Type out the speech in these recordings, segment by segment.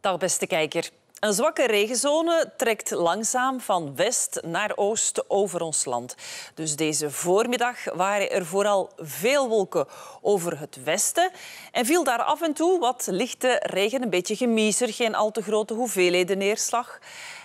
Dag beste kijker. Een zwakke regenzone trekt langzaam van west naar oost over ons land. Dus deze voormiddag waren er vooral veel wolken over het westen en viel daar af en toe wat lichte regen, een beetje gemiezer, geen al te grote hoeveelheden neerslag.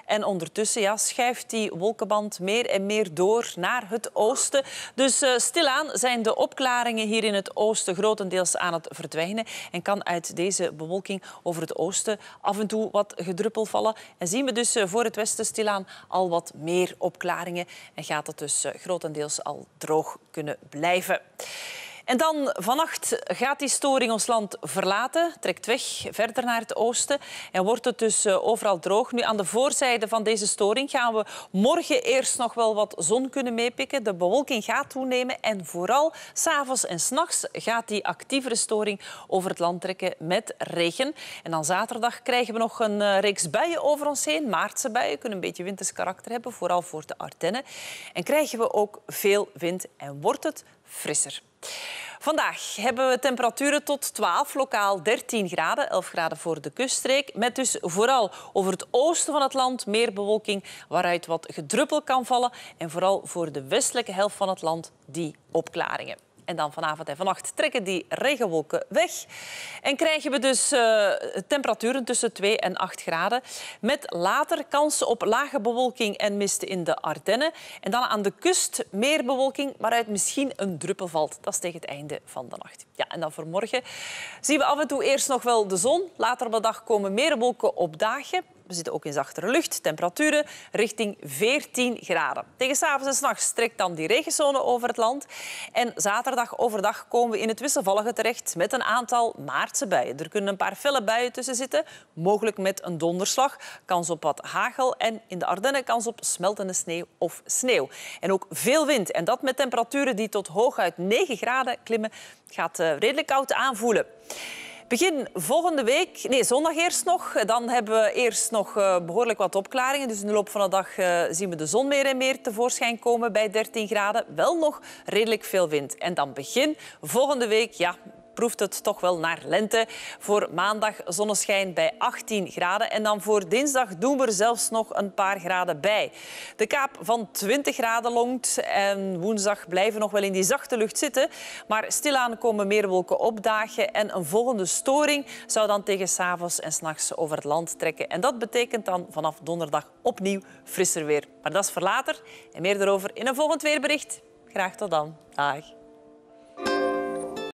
En ondertussen ja, schuift die wolkenband meer en meer door naar het oosten. Dus eh, stilaan zijn de opklaringen hier in het oosten grotendeels aan het verdwijnen. En kan uit deze bewolking over het oosten af en toe wat gedruppel vallen. En zien we dus eh, voor het westen stilaan al wat meer opklaringen. En gaat het dus eh, grotendeels al droog kunnen blijven. En dan vannacht gaat die storing ons land verlaten, trekt weg verder naar het oosten en wordt het dus eh, overal droog. Nu aan de voorzijde van deze storing gaan we morgen eerst nog wel wat zon kunnen meepikken. De bewolking gaat toenemen en vooral s'avonds en s'nachts gaat die actievere storing over het land trekken met regen. En dan zaterdag krijgen we nog een eh, reeks buien over ons heen. Maartse buien kunnen een beetje winters karakter hebben, vooral voor de Ardennen. En krijgen we ook veel wind en wordt het frisser. Vandaag hebben we temperaturen tot 12, lokaal 13 graden, 11 graden voor de kuststreek. Met dus vooral over het oosten van het land meer bewolking, waaruit wat gedruppel kan vallen. En vooral voor de westelijke helft van het land die opklaringen. En dan vanavond en vannacht trekken die regenwolken weg. En krijgen we dus eh, temperaturen tussen 2 en 8 graden. Met later kansen op lage bewolking en mist in de Ardennen. En dan aan de kust meer bewolking, maar uit misschien een druppel valt. Dat is tegen het einde van de nacht. Ja, en dan voor morgen zien we af en toe eerst nog wel de zon. Later op de dag komen meer wolken op dagen we zitten ook in zachtere lucht. Temperaturen richting 14 graden. Tegen s'avonds en s'nachts trekt dan die regenzone over het land. En zaterdag overdag komen we in het wisselvallige terecht met een aantal maartse buien. Er kunnen een paar felle buien tussen zitten, mogelijk met een donderslag. Kans op wat hagel en in de Ardennen kans op smeltende sneeuw of sneeuw. En ook veel wind. En dat met temperaturen die tot hooguit 9 graden klimmen, gaat eh, redelijk koud aanvoelen. Begin volgende week, nee, zondag eerst nog. Dan hebben we eerst nog eh, behoorlijk wat opklaringen. Dus in de loop van de dag eh, zien we de zon meer en meer tevoorschijn komen bij 13 graden. Wel nog redelijk veel wind. En dan begin volgende week, ja, proeft het toch wel naar lente. Voor maandag zonneschijn bij 18 graden. En dan voor dinsdag doen we er zelfs nog een paar graden bij. De kaap van 20 graden longt. En woensdag blijven nog wel in die zachte lucht zitten. Maar stilaan komen meer wolken opdagen. En een volgende storing zou dan tegen s'avonds en s'nachts over het land trekken. En dat betekent dan vanaf donderdag opnieuw frisser weer. Maar dat is voor later. En meer daarover in een volgend weerbericht. Graag tot dan. Dag.